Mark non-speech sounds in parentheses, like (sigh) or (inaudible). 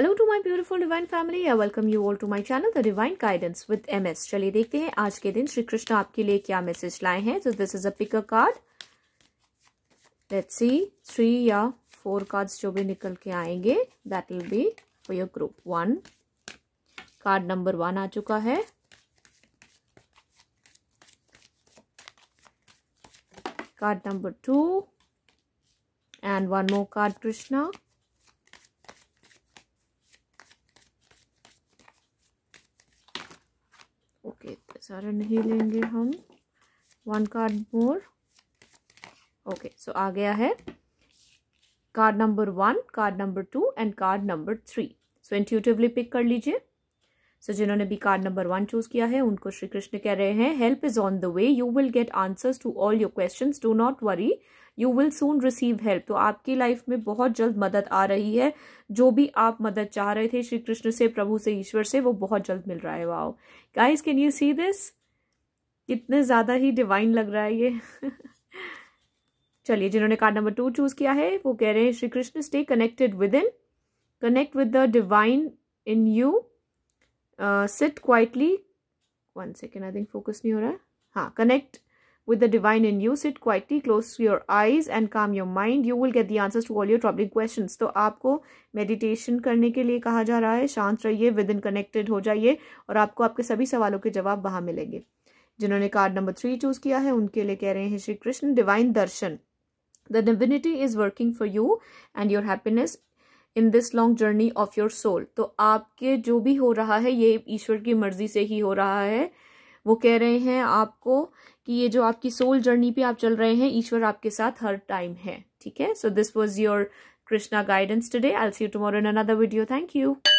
hello to my beautiful divine family I welcome you all to my channel the divine guidance with MS चलिए देखते हैं आज के दिन श्री कृष्ण आपके लिए क्या मैसेज लाए हैं तो this is a pick a card let's see three या फोर कार्ड्स जो भी निकल के आएंगे that will be for your group one card number one आ चुका है card number two and one more card Krishna सारा नहीं लेंगे हम one card more okay so आ गया है card number one card number two and card number three so intuitively pick कर लीजिए सो जिन्होंने भी कार्ड नंबर वन चूज किया है उनको श्री कृष्ण कह रहे हैं help is on the way you will get answers to all your question do not worry you will soon receive help तो आपकी लाइफ में बहुत जल्द मदद आ रही है जो भी आप मदद चाह रहे थे श्री कृष्ण से प्रभु से ईश्वर से वो बहुत जल्द मिल रहा है wow guys can you see this कितने ज़्यादा ही डिवाइन लग रहा है ये (laughs) चलिए जिन्होंने कार्ड नंबर टू चूज किया है वो कह रहे हैं Shri Krishna stay connected with in connect with the divine in you sit quietly one second I think focus नहीं हो रहा है हाँ connect with the divine in you sit quietly close your eyes and calm your mind you will get the answers to all your troubling question तो आपको meditation करने के लिए कहा जा रहा है शांत रहिए विद इन कनेक्टेड हो जाइए और आपको आपके सभी सवालों के जवाब वहाँ मिलेंगे जिन्होंने कार्ड नंबर थ्री चूज किया है उनके लिए कह रहे हैं श्री कृष्ण डिवाइन दर्शन the divinity is working for you and your happiness in this long journey of your soul तो आपके जो भी हो रहा है ये ईश्वर की मर्जी से ही हो रहा है वो कह रहे हैं आपको कि ये जो आपकी सोल जर्नी पे आप चल रहे हैं ईश्वर आपके साथ हर टाइम है ठीक है so this was your Krishna guidance today I see you in another video thank you